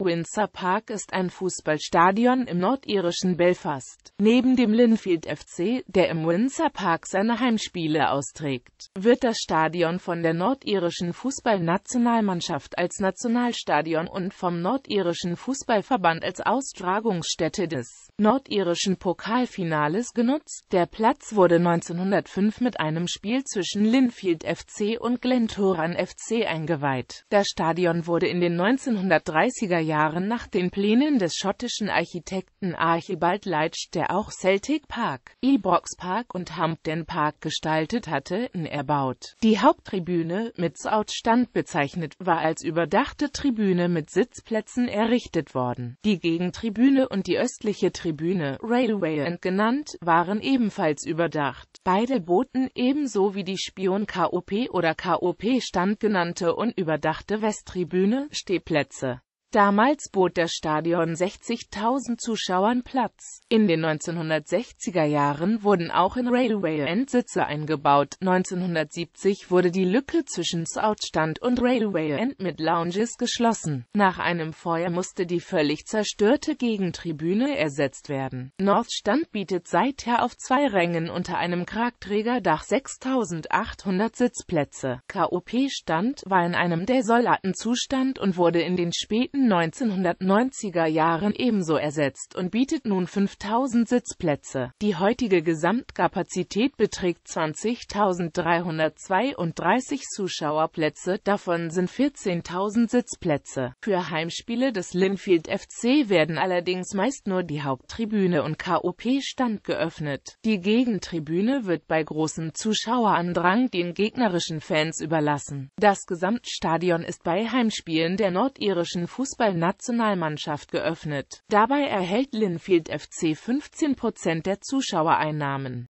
Windsor Park ist ein Fußballstadion im nordirischen Belfast. Neben dem Linfield FC, der im Windsor Park seine Heimspiele austrägt, wird das Stadion von der nordirischen Fußballnationalmannschaft als Nationalstadion und vom nordirischen Fußballverband als Austragungsstätte des nordirischen Pokalfinales genutzt. Der Platz wurde 1905 mit einem Spiel zwischen Linfield FC und Glentoran FC eingeweiht. Das Stadion wurde in den 1930er Jahren nach den Plänen des schottischen Architekten Archibald Leitch, der auch Celtic Park, Ebrox Park und Hampden Park gestaltet hatte, erbaut. Die Haupttribüne, mit Outstand bezeichnet, war als überdachte Tribüne mit Sitzplätzen errichtet worden. Die Gegentribüne und die östliche Tribüne, Railway End genannt, waren ebenfalls überdacht. Beide boten ebenso wie die Spion KOP oder KOP-Stand genannte unüberdachte Westtribüne Stehplätze. Damals bot das Stadion 60.000 Zuschauern Platz. In den 1960er Jahren wurden auch in Railway End Sitze eingebaut. 1970 wurde die Lücke zwischen Southstand und Railway End mit Lounges geschlossen. Nach einem Feuer musste die völlig zerstörte Gegentribüne ersetzt werden. Northstand bietet seither auf zwei Rängen unter einem Kragträgerdach 6.800 Sitzplätze. KOP-Stand war in einem desolaten Zustand und wurde in den späten späten 1990er Jahren ebenso ersetzt und bietet nun 5000 Sitzplätze. Die heutige Gesamtkapazität beträgt 20.332 Zuschauerplätze, davon sind 14.000 Sitzplätze. Für Heimspiele des Linfield FC werden allerdings meist nur die Haupttribüne und KOP-Stand geöffnet. Die Gegentribüne wird bei großem Zuschauerandrang den gegnerischen Fans überlassen. Das Gesamtstadion ist bei Heimspielen der nordirischen Fußball Fußballnationalmannschaft geöffnet. Dabei erhält Linfield FC 15 der Zuschauereinnahmen